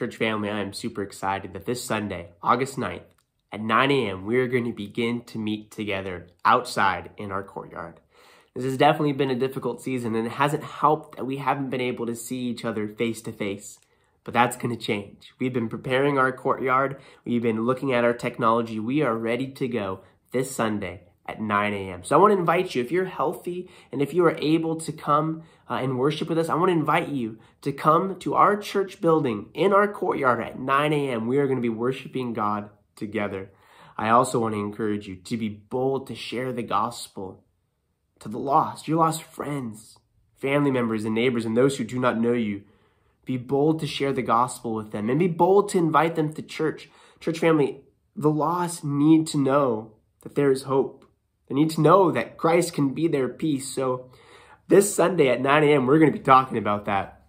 Church family, I am super excited that this Sunday, August 9th, at 9 a.m., we are going to begin to meet together outside in our courtyard. This has definitely been a difficult season, and it hasn't helped that we haven't been able to see each other face to face. But that's going to change. We've been preparing our courtyard, we've been looking at our technology. We are ready to go this Sunday at 9 a.m. So I want to invite you, if you're healthy and if you are able to come uh, and worship with us, I want to invite you to come to our church building in our courtyard at 9 a.m. We are going to be worshiping God together. I also want to encourage you to be bold to share the gospel to the lost, your lost friends, family members, and neighbors, and those who do not know you. Be bold to share the gospel with them and be bold to invite them to church. Church family, the lost need to know that there is hope they need to know that Christ can be their peace. So this Sunday at 9 a.m., we're going to be talking about that.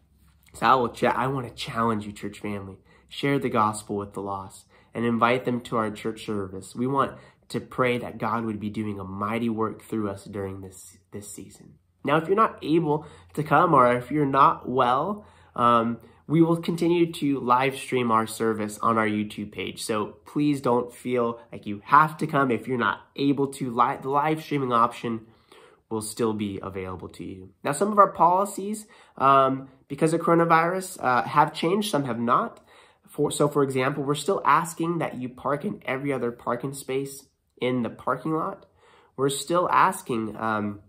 So I will I want to challenge you, church family. Share the gospel with the lost and invite them to our church service. We want to pray that God would be doing a mighty work through us during this, this season. Now, if you're not able to come or if you're not well, um, we will continue to live stream our service on our YouTube page. So please don't feel like you have to come if you're not able to. the live streaming option will still be available to you. Now, some of our policies, um, because of coronavirus, uh, have changed. Some have not. For, so, for example, we're still asking that you park in every other parking space in the parking lot. We're still asking um,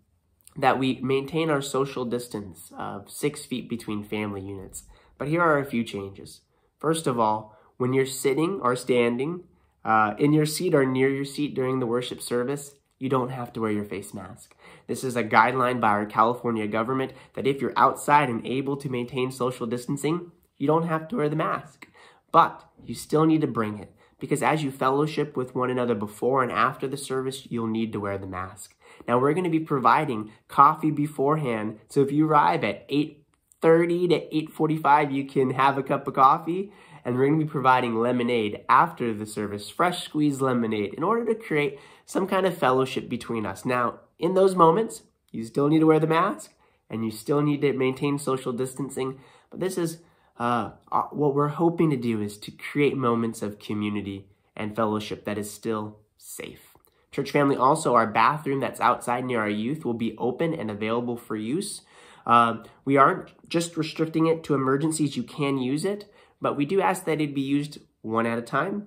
that we maintain our social distance of six feet between family units. But here are a few changes. First of all, when you're sitting or standing uh, in your seat or near your seat during the worship service, you don't have to wear your face mask. This is a guideline by our California government that if you're outside and able to maintain social distancing, you don't have to wear the mask. But you still need to bring it because as you fellowship with one another before and after the service, you'll need to wear the mask. Now, we're going to be providing coffee beforehand, so if you arrive at 8 8.30 to 8.45, you can have a cup of coffee. And we're going to be providing lemonade after the service, fresh squeezed lemonade, in order to create some kind of fellowship between us. Now, in those moments, you still need to wear the mask and you still need to maintain social distancing. But this is uh, uh what we're hoping to do is to create moments of community and fellowship that is still safe. Church family, also our bathroom that's outside near our youth will be open and available for use. Um, we aren't just restricting it to emergencies. You can use it, but we do ask that it be used one at a time,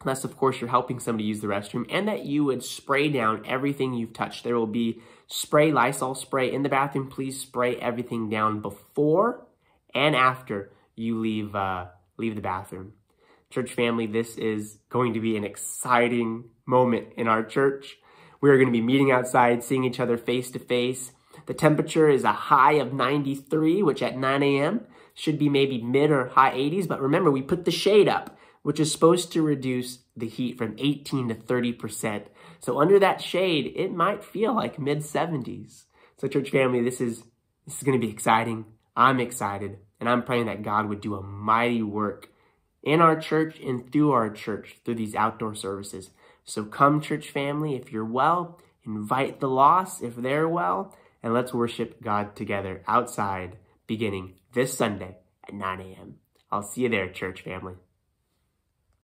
unless of course you're helping somebody use the restroom, and that you would spray down everything you've touched. There will be spray Lysol spray in the bathroom. Please spray everything down before and after you leave, uh, leave the bathroom. Church family, this is going to be an exciting moment in our church. We are going to be meeting outside, seeing each other face to face, the temperature is a high of 93, which at 9 a.m. should be maybe mid or high 80s. But remember, we put the shade up, which is supposed to reduce the heat from 18 to 30%. So under that shade, it might feel like mid 70s. So church family, this is, this is going to be exciting. I'm excited. And I'm praying that God would do a mighty work in our church and through our church through these outdoor services. So come, church family, if you're well, invite the lost if they're well, and let's worship God together outside beginning this Sunday at 9 a.m. I'll see you there, church family.